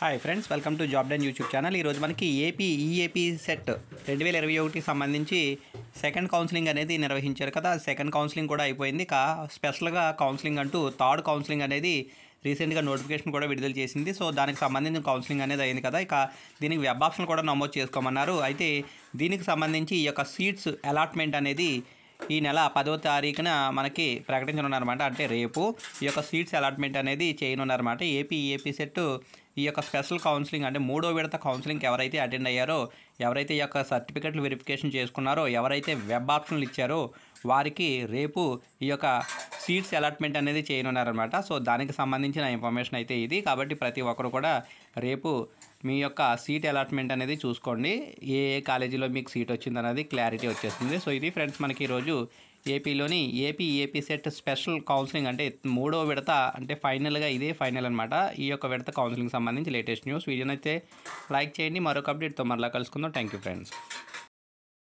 hi friends welcome to job den YouTube channel ఈరోజు మనకి AP EAP set e రెండు వేల ఇరవై ఒకటికి సంబంధించి సెకండ్ కౌన్సిలింగ్ అనేది నిర్వహించారు కదా సెకండ్ కౌన్సిలింగ్ కూడా అయిపోయింది కా స్పెషల్గా కౌన్సిలింగ్ అంటూ థర్డ్ కౌన్సిలింగ్ అనేది రీసెంట్గా నోటిఫికేషన్ కూడా విడుదల చేసింది సో దానికి సంబంధించిన కౌన్సిలింగ్ అనేది అయింది కదా ఇక దీనికి వెబ్ ఆప్షన్ కూడా నమోదు చేసుకోమన్నారు అయితే దీనికి సంబంధించి ఈ యొక్క సీట్స్ అలాట్మెంట్ అనేది ఈ నెల పదవ తారీఖున మనకి ప్రకటించనున్నారన్నమాట అంటే రేపు ఈ యొక్క సీట్స్ అలాట్మెంట్ అనేది చేయనున్నారన్నమాట ఏపీ ఏపీ సెట్ ఈ యొక్క స్పెషల్ కౌన్సిలింగ్ అంటే మూడో విడత కౌన్సిలింగ్ ఎవరైతే అటెండ్ అయ్యారో ఎవరైతే ఈ యొక్క సర్టిఫికెట్లు వెరిఫికేషన్ చేసుకున్నారో ఎవరైతే వెబ్ ఆప్షన్లు ఇచ్చారో వారికి రేపు ఈ యొక్క సీట్స్ అలాట్మెంట్ అనేది చేయనున్నారనమాట సో దానికి సంబంధించిన ఇన్ఫర్మేషన్ అయితే ఇది కాబట్టి ప్రతి ఒక్కరు కూడా రేపు మీ యొక్క సీట్ అలాట్మెంట్ అనేది చూసుకోండి ఏ ఏ కాలేజీలో మీకు సీట్ వచ్చింది అనేది క్లారిటీ వచ్చేస్తుంది సో ఇది ఫ్రెండ్స్ మనకి ఈరోజు ఏపీలోని AP AP set special counselling అంటే మూడో విడత అంటే ఫైనల్గా ఇదే ఫైనల్ అనమాట ఈ యొక్క విడత కౌన్సిలింగ్ సంబంధించి లేటెస్ట్ న్యూస్ వీడియోనైతే లైక్ చేయండి మరొక అప్డేట్తో మరలా కలుసుకుందాం థ్యాంక్ యూ ఫ్రెండ్స్